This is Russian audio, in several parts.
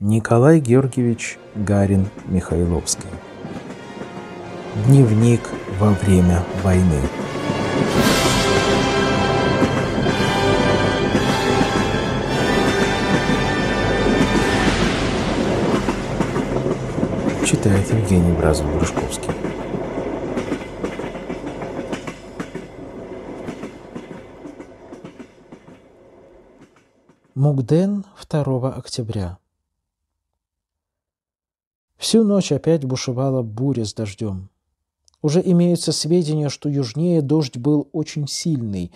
Николай Георгиевич Гарин Михайловский. Дневник во время войны. Читает Евгений Бразов-Грушковский. Мукден 2 октября. Всю ночь опять бушевала буря с дождем. Уже имеются сведения, что южнее дождь был очень сильный.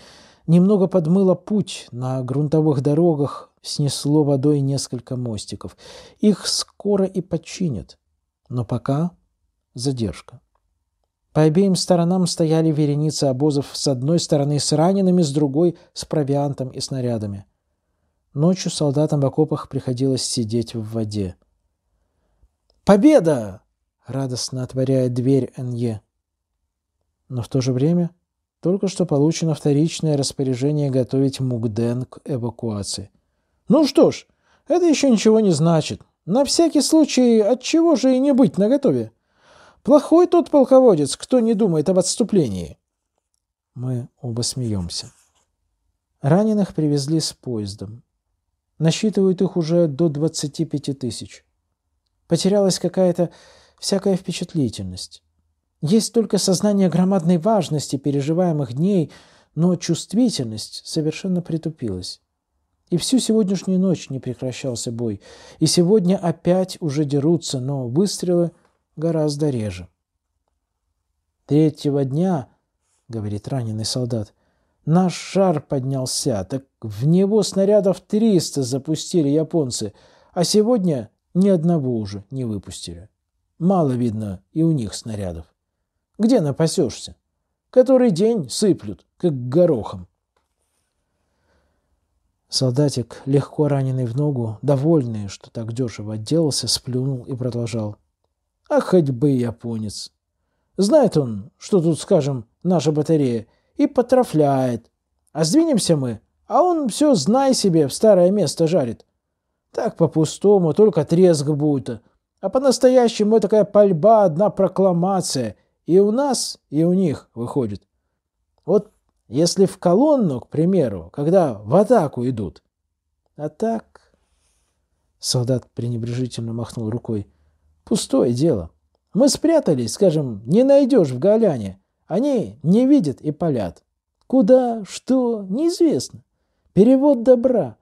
Немного подмыло путь, на грунтовых дорогах снесло водой несколько мостиков. Их скоро и починят, но пока задержка. По обеим сторонам стояли вереницы обозов, с одной стороны с ранеными, с другой с провиантом и снарядами. Ночью солдатам в окопах приходилось сидеть в воде – «Победа!» — радостно отворяет дверь Энье. Но в то же время только что получено вторичное распоряжение готовить Мукден к эвакуации. «Ну что ж, это еще ничего не значит. На всякий случай, от чего же и не быть наготове? Плохой тот полководец, кто не думает об отступлении». Мы оба смеемся. Раненых привезли с поездом. Насчитывают их уже до 25 тысяч. Потерялась какая-то всякая впечатлительность. Есть только сознание громадной важности переживаемых дней, но чувствительность совершенно притупилась. И всю сегодняшнюю ночь не прекращался бой. И сегодня опять уже дерутся, но выстрелы гораздо реже. «Третьего дня, — говорит раненый солдат, — наш шар поднялся, так в него снарядов 300 запустили японцы, а сегодня ни одного уже не выпустили. Мало, видно, и у них снарядов. Где напасешься? Который день сыплют, как горохом. Солдатик, легко раненый в ногу, довольный, что так дешево отделался, сплюнул и продолжал. А хоть бы японец. Знает он, что тут, скажем, наша батарея, и потрафляет. А сдвинемся мы, а он все, знай себе, в старое место жарит. Так по-пустому, только треск будто. А по-настоящему такая пальба, одна прокламация. И у нас, и у них выходит. Вот если в колонну, к примеру, когда в атаку идут. А так... Солдат пренебрежительно махнул рукой. Пустое дело. Мы спрятались, скажем, не найдешь в Голяне. Они не видят и палят. Куда, что, неизвестно. Перевод добра.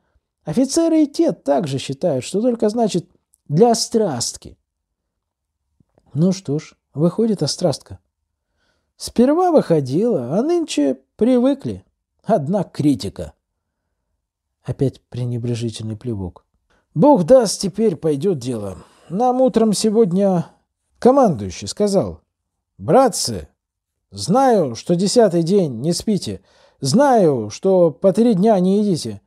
Офицеры и те также считают, что только значит для страстки. Ну что ж, выходит острастка. Сперва выходила, а нынче привыкли. Одна критика. Опять пренебрежительный плевок. Бог даст, теперь пойдет дело. Нам утром сегодня командующий сказал. Братцы, знаю, что десятый день не спите. Знаю, что по три дня не едите.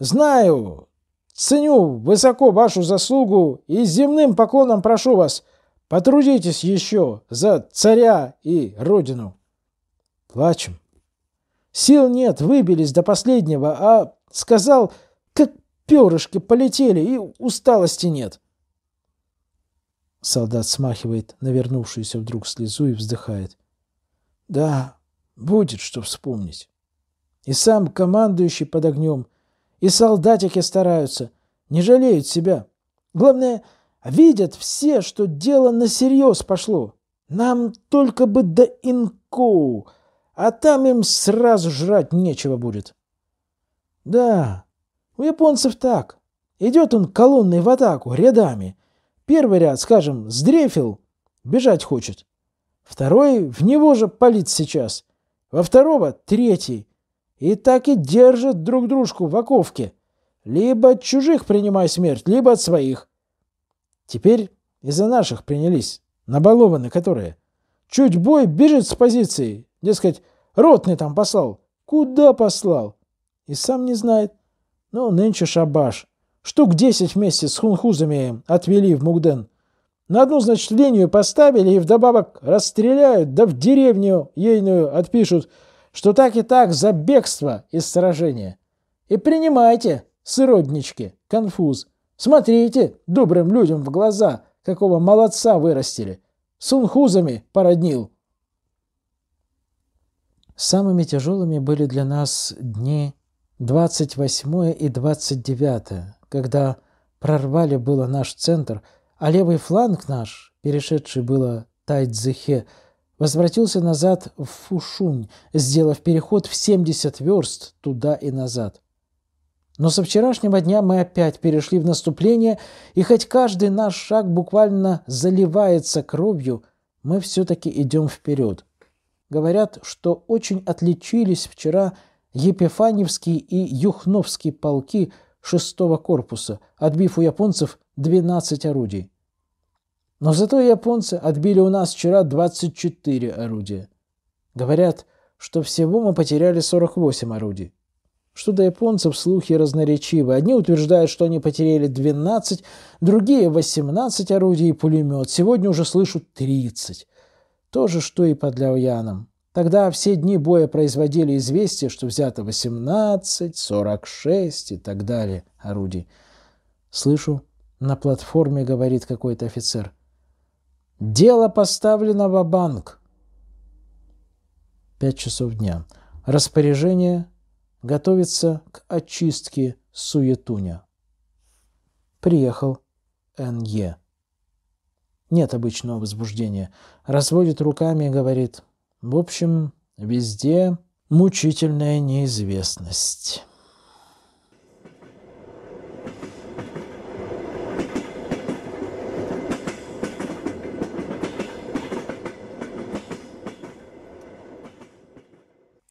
Знаю, ценю высоко вашу заслугу и земным поклоном прошу вас, потрудитесь еще за царя и родину. Плачем. Сил нет, выбились до последнего, а сказал, как перышки полетели, и усталости нет. Солдат смахивает навернувшуюся вдруг слезу и вздыхает. Да, будет что вспомнить. И сам командующий под огнем – и солдатики стараются, не жалеют себя. Главное, видят все, что дело на серьез пошло. Нам только бы до Инку, а там им сразу жрать нечего будет. Да, у японцев так. Идет он колонной в атаку, рядами. Первый ряд, скажем, сдрефил, бежать хочет. Второй в него же палит сейчас. Во второго третий и так и держат друг дружку в оковке. Либо от чужих принимай смерть, либо от своих. Теперь из за наших принялись, набалованы которые. Чуть бой бежит с позиции, дескать, ротный там послал. Куда послал? И сам не знает. Ну, нынче шабаш. Штук десять вместе с хунхузами отвели в Мугден. На одну, значит, линию поставили и вдобавок расстреляют, да в деревню ейную отпишут – что так и так за бегство из сражения. И принимайте, сыроднички, конфуз. Смотрите добрым людям в глаза, какого молодца вырастили. сунхузами породнил. Самыми тяжелыми были для нас дни 28 и 29, когда прорвали было наш центр, а левый фланг наш, перешедший было Тайцзехе, возвратился назад в Фушунь, сделав переход в 70 верст туда и назад. Но со вчерашнего дня мы опять перешли в наступление, и хоть каждый наш шаг буквально заливается кровью, мы все-таки идем вперед. Говорят, что очень отличились вчера Епифаневский и Юхновский полки 6 корпуса, отбив у японцев 12 орудий. Но зато японцы отбили у нас вчера 24 орудия. Говорят, что всего мы потеряли 48 орудий. Что до японцев слухи разноречивы. Одни утверждают, что они потеряли 12, другие 18 орудий и пулемет. Сегодня уже слышу 30. То же, что и под Ляуяном. Тогда все дни боя производили известие, что взято 18, 46 и так далее орудий. Слышу, на платформе говорит какой-то офицер – Дело поставлено в банк Пять часов дня. Распоряжение готовится к очистке суетуня. Приехал Н.Е. Нет обычного возбуждения. Разводит руками и говорит. В общем, везде мучительная неизвестность.